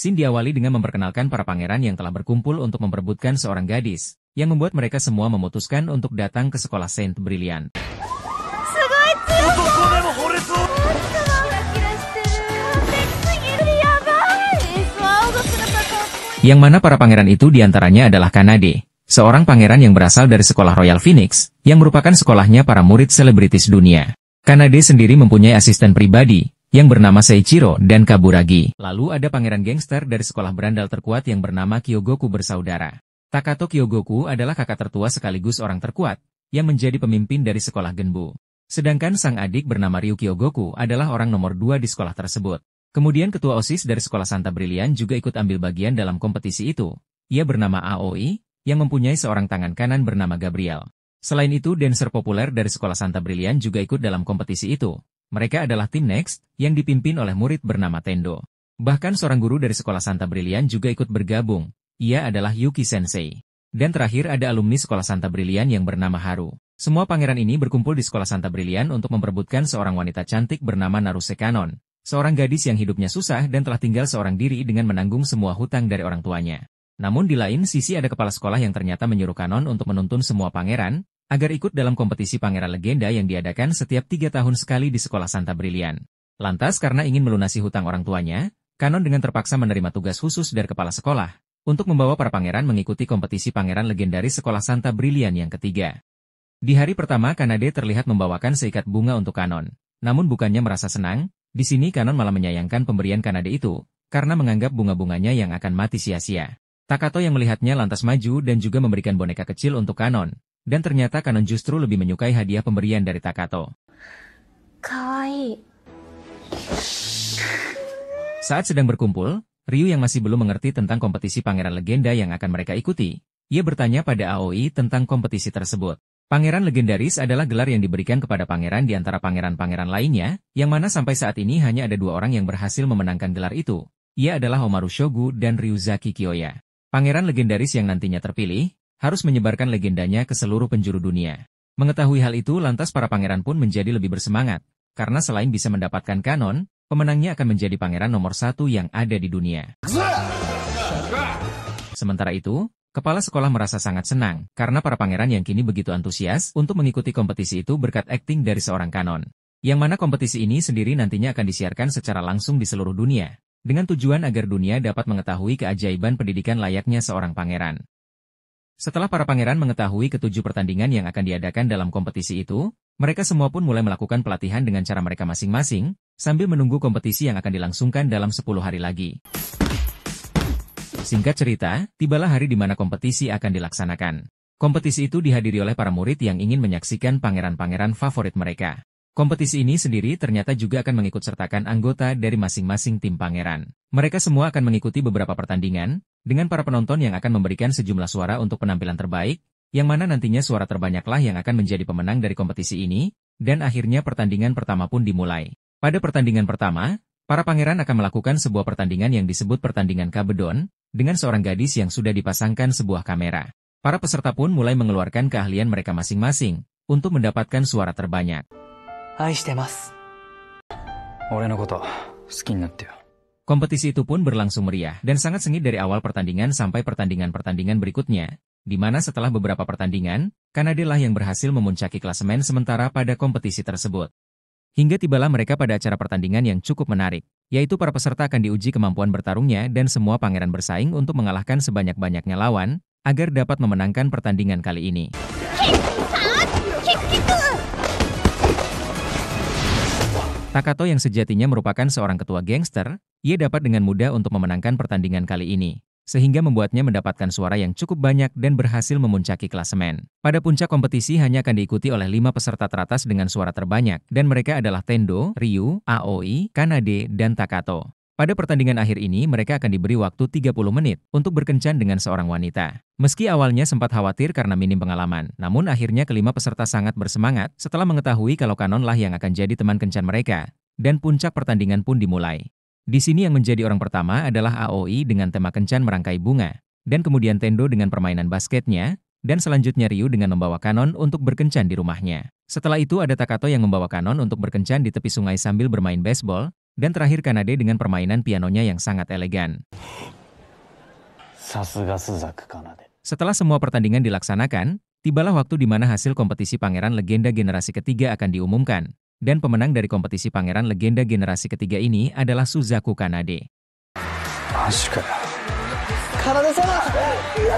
Sin diawali dengan memperkenalkan para pangeran yang telah berkumpul untuk memperebutkan seorang gadis, yang membuat mereka semua memutuskan untuk datang ke sekolah Saint Brilliant. yang mana para pangeran itu diantaranya adalah Kanade, seorang pangeran yang berasal dari sekolah Royal Phoenix, yang merupakan sekolahnya para murid selebritis dunia. Kanade sendiri mempunyai asisten pribadi, yang bernama Seichiro dan Kaburagi. Lalu ada pangeran gangster dari sekolah berandal terkuat yang bernama Kyogoku bersaudara. Takato Kyogoku adalah kakak tertua sekaligus orang terkuat, yang menjadi pemimpin dari sekolah Genbu. Sedangkan sang adik bernama Ryu Kyogoku adalah orang nomor dua di sekolah tersebut. Kemudian ketua OSIS dari sekolah Santa Brilian juga ikut ambil bagian dalam kompetisi itu. Ia bernama Aoi, yang mempunyai seorang tangan kanan bernama Gabriel. Selain itu, dancer populer dari sekolah Santa Brilian juga ikut dalam kompetisi itu. Mereka adalah tim Next, yang dipimpin oleh murid bernama Tendo. Bahkan seorang guru dari sekolah Santa Brilian juga ikut bergabung. Ia adalah Yuki Sensei. Dan terakhir ada alumni sekolah Santa Brilian yang bernama Haru. Semua pangeran ini berkumpul di sekolah Santa Brilian untuk memperebutkan seorang wanita cantik bernama Naruse Kanon, seorang gadis yang hidupnya susah dan telah tinggal seorang diri dengan menanggung semua hutang dari orang tuanya. Namun di lain sisi ada kepala sekolah yang ternyata menyuruh Kanon untuk menuntun semua pangeran, agar ikut dalam kompetisi pangeran legenda yang diadakan setiap tiga tahun sekali di sekolah Santa Brilian. Lantas karena ingin melunasi hutang orang tuanya, Kanon dengan terpaksa menerima tugas khusus dari kepala sekolah, untuk membawa para pangeran mengikuti kompetisi pangeran legendaris sekolah Santa Brilian yang ketiga. Di hari pertama Kanade terlihat membawakan seikat bunga untuk Kanon. Namun bukannya merasa senang, di sini Kanon malah menyayangkan pemberian Kanade itu, karena menganggap bunga-bunganya yang akan mati sia-sia. Takato yang melihatnya lantas maju dan juga memberikan boneka kecil untuk Kanon. Dan ternyata Kanon justru lebih menyukai hadiah pemberian dari Takato. Kawaii. Saat sedang berkumpul, Ryu yang masih belum mengerti tentang kompetisi pangeran legenda yang akan mereka ikuti, ia bertanya pada Aoi tentang kompetisi tersebut. Pangeran legendaris adalah gelar yang diberikan kepada pangeran di antara pangeran-pangeran lainnya, yang mana sampai saat ini hanya ada dua orang yang berhasil memenangkan gelar itu. Ia adalah Omaru Shogu dan Ryuzaki Kiyoya. Pangeran legendaris yang nantinya terpilih, harus menyebarkan legendanya ke seluruh penjuru dunia. Mengetahui hal itu lantas para pangeran pun menjadi lebih bersemangat, karena selain bisa mendapatkan kanon, pemenangnya akan menjadi pangeran nomor satu yang ada di dunia. Sementara itu, Kepala sekolah merasa sangat senang, karena para pangeran yang kini begitu antusias untuk mengikuti kompetisi itu berkat akting dari seorang kanon. Yang mana kompetisi ini sendiri nantinya akan disiarkan secara langsung di seluruh dunia, dengan tujuan agar dunia dapat mengetahui keajaiban pendidikan layaknya seorang pangeran. Setelah para pangeran mengetahui ketujuh pertandingan yang akan diadakan dalam kompetisi itu, mereka semua pun mulai melakukan pelatihan dengan cara mereka masing-masing, sambil menunggu kompetisi yang akan dilangsungkan dalam sepuluh hari lagi. Singkat cerita, tibalah hari di mana kompetisi akan dilaksanakan. Kompetisi itu dihadiri oleh para murid yang ingin menyaksikan pangeran-pangeran favorit mereka. Kompetisi ini sendiri ternyata juga akan mengikutsertakan anggota dari masing-masing tim pangeran. Mereka semua akan mengikuti beberapa pertandingan, dengan para penonton yang akan memberikan sejumlah suara untuk penampilan terbaik, yang mana nantinya suara terbanyaklah yang akan menjadi pemenang dari kompetisi ini, dan akhirnya pertandingan pertama pun dimulai. Pada pertandingan pertama, para pangeran akan melakukan sebuah pertandingan yang disebut pertandingan kabedon, dengan seorang gadis yang sudah dipasangkan sebuah kamera. Para peserta pun mulai mengeluarkan keahlian mereka masing-masing, untuk mendapatkan suara terbanyak. Kompetisi itu pun berlangsung meriah dan sangat sengit dari awal pertandingan sampai pertandingan-pertandingan berikutnya, di mana setelah beberapa pertandingan, Kanada lah yang berhasil memuncaki klasemen sementara pada kompetisi tersebut. Hingga tibalah mereka pada acara pertandingan yang cukup menarik, yaitu para peserta akan diuji kemampuan bertarungnya dan semua pangeran bersaing untuk mengalahkan sebanyak-banyaknya lawan, agar dapat memenangkan pertandingan kali ini. Takato yang sejatinya merupakan seorang ketua gangster, ia dapat dengan mudah untuk memenangkan pertandingan kali ini, sehingga membuatnya mendapatkan suara yang cukup banyak dan berhasil memuncaki klasemen. Pada puncak kompetisi hanya akan diikuti oleh lima peserta teratas dengan suara terbanyak, dan mereka adalah Tendo, Ryu, Aoi, Kanade, dan Takato. Pada pertandingan akhir ini, mereka akan diberi waktu 30 menit untuk berkencan dengan seorang wanita. Meski awalnya sempat khawatir karena minim pengalaman, namun akhirnya kelima peserta sangat bersemangat setelah mengetahui kalau Kanonlah yang akan jadi teman kencan mereka, dan puncak pertandingan pun dimulai. Di sini yang menjadi orang pertama adalah AOI dengan tema kencan merangkai bunga, dan kemudian Tendo dengan permainan basketnya, dan selanjutnya Ryu dengan membawa Kanon untuk berkencan di rumahnya. Setelah itu ada Takato yang membawa Kanon untuk berkencan di tepi sungai sambil bermain baseball, dan terakhir Kanade dengan permainan pianonya yang sangat elegan. Setelah semua pertandingan dilaksanakan, tibalah waktu di mana hasil kompetisi pangeran legenda generasi ketiga akan diumumkan. Dan pemenang dari kompetisi pangeran legenda generasi ketiga ini adalah Suzaku Kanade. Iya,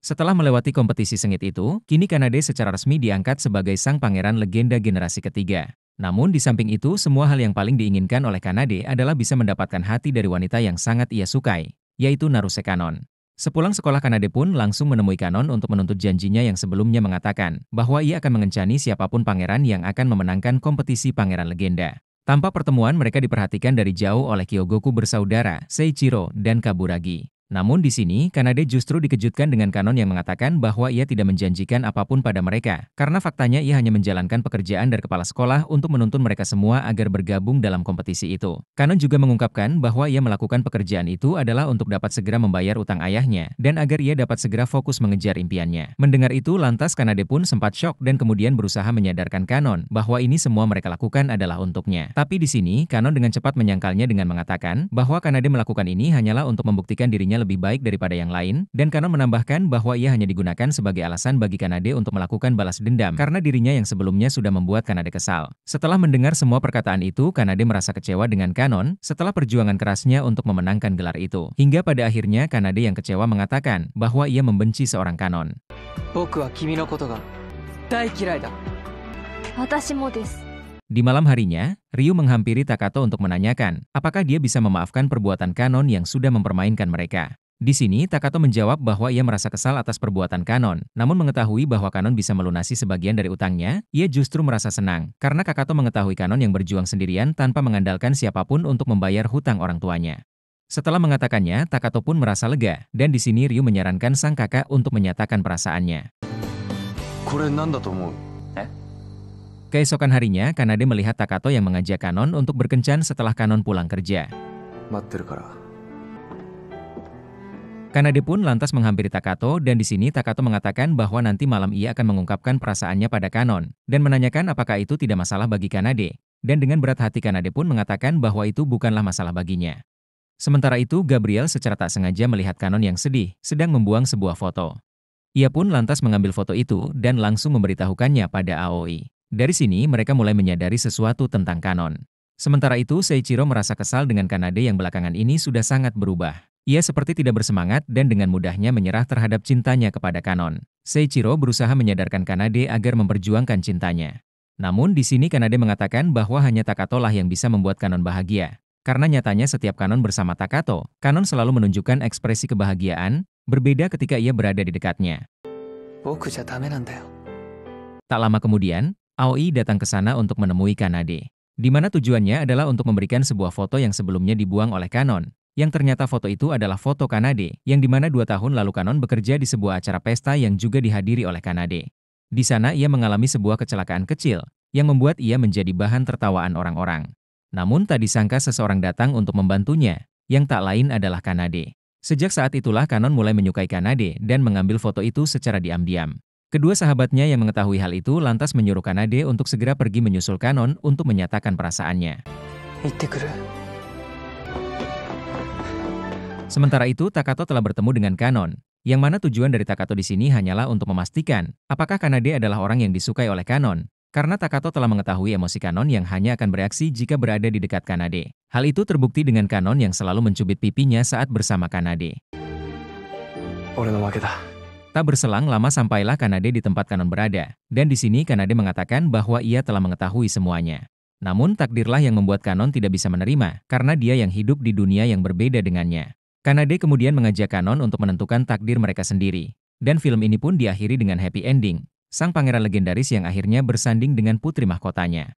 Setelah melewati kompetisi sengit itu, kini Kanade secara resmi diangkat sebagai sang pangeran legenda generasi ketiga. Namun di samping itu, semua hal yang paling diinginkan oleh Kanade adalah bisa mendapatkan hati dari wanita yang sangat ia sukai, yaitu Naruse Kanon. Sepulang sekolah Kanade pun langsung menemui Kanon untuk menuntut janjinya yang sebelumnya mengatakan bahwa ia akan mengencani siapapun pangeran yang akan memenangkan kompetisi pangeran legenda. Tanpa pertemuan mereka diperhatikan dari jauh oleh Kyogoku bersaudara, Seichiro, dan Kaburagi. Namun di sini, Kanade justru dikejutkan dengan kanon yang mengatakan bahwa ia tidak menjanjikan apapun pada mereka, karena faktanya ia hanya menjalankan pekerjaan dari kepala sekolah untuk menuntun mereka semua agar bergabung dalam kompetisi itu. Kanon juga mengungkapkan bahwa ia melakukan pekerjaan itu adalah untuk dapat segera membayar utang ayahnya, dan agar ia dapat segera fokus mengejar impiannya. Mendengar itu, lantas Kanade pun sempat shock dan kemudian berusaha menyadarkan Kanon bahwa ini semua mereka lakukan adalah untuknya. Tapi di sini, Kanon dengan cepat menyangkalnya dengan mengatakan bahwa Kanade melakukan ini hanyalah untuk membuktikan dirinya lebih baik daripada yang lain, dan Kanon menambahkan bahwa ia hanya digunakan sebagai alasan bagi Kanade untuk melakukan balas dendam karena dirinya yang sebelumnya sudah membuat Kanade kesal. Setelah mendengar semua perkataan itu, Kanade merasa kecewa dengan Kanon setelah perjuangan kerasnya untuk memenangkan gelar itu. Hingga pada akhirnya Kanade yang kecewa mengatakan bahwa ia membenci seorang Kanon. Di malam harinya, Ryu menghampiri Takato untuk menanyakan apakah dia bisa memaafkan perbuatan Kanon yang sudah mempermainkan mereka. Di sini, Takato menjawab bahwa ia merasa kesal atas perbuatan Kanon, namun mengetahui bahwa Kanon bisa melunasi sebagian dari utangnya, ia justru merasa senang, karena Kakato mengetahui Kanon yang berjuang sendirian tanpa mengandalkan siapapun untuk membayar hutang orang tuanya. Setelah mengatakannya, Takato pun merasa lega, dan di sini Ryu menyarankan sang kakak untuk menyatakan perasaannya. Keesokan harinya, Kanade melihat Takato yang mengajak Kanon untuk berkencan setelah Kanon pulang kerja. Kanade pun lantas menghampiri Takato dan di sini Takato mengatakan bahwa nanti malam ia akan mengungkapkan perasaannya pada Kanon dan menanyakan apakah itu tidak masalah bagi Kanade. Dan dengan berat hati Kanade pun mengatakan bahwa itu bukanlah masalah baginya. Sementara itu, Gabriel secara tak sengaja melihat Kanon yang sedih, sedang membuang sebuah foto. Ia pun lantas mengambil foto itu dan langsung memberitahukannya pada Aoi. Dari sini mereka mulai menyadari sesuatu tentang kanon. Sementara itu, Seichiro merasa kesal dengan Kanade yang belakangan ini sudah sangat berubah. Ia seperti tidak bersemangat dan dengan mudahnya menyerah terhadap cintanya kepada kanon. Seichiro berusaha menyadarkan Kanade agar memperjuangkan cintanya. Namun di sini Kanade mengatakan bahwa hanya Takato lah yang bisa membuat kanon bahagia. Karena nyatanya setiap kanon bersama Takato, kanon selalu menunjukkan ekspresi kebahagiaan, berbeda ketika ia berada di dekatnya. Tak lama kemudian, Aoi datang ke sana untuk menemui Kanade, di mana tujuannya adalah untuk memberikan sebuah foto yang sebelumnya dibuang oleh Kanon, yang ternyata foto itu adalah foto Kanade, yang dimana dua tahun lalu Kanon bekerja di sebuah acara pesta yang juga dihadiri oleh Kanade. Di sana ia mengalami sebuah kecelakaan kecil, yang membuat ia menjadi bahan tertawaan orang-orang. Namun tak disangka seseorang datang untuk membantunya, yang tak lain adalah Kanade. Sejak saat itulah Kanon mulai menyukai Kanade dan mengambil foto itu secara diam-diam. Kedua sahabatnya yang mengetahui hal itu lantas menyuruh Kanade untuk segera pergi menyusul Kanon untuk menyatakan perasaannya. Sementara itu, Takato telah bertemu dengan Kanon, yang mana tujuan dari Takato di sini hanyalah untuk memastikan apakah Kanade adalah orang yang disukai oleh Kanon, karena Takato telah mengetahui emosi Kanon yang hanya akan bereaksi jika berada di dekat Kanade. Hal itu terbukti dengan Kanon yang selalu mencubit pipinya saat bersama Kanade. Orang Tak berselang lama sampailah Kanade di tempat Kanon berada, dan di sini Kanade mengatakan bahwa ia telah mengetahui semuanya. Namun takdirlah yang membuat Kanon tidak bisa menerima, karena dia yang hidup di dunia yang berbeda dengannya. Kanade kemudian mengajak Kanon untuk menentukan takdir mereka sendiri. Dan film ini pun diakhiri dengan happy ending, sang pangeran legendaris yang akhirnya bersanding dengan putri mahkotanya.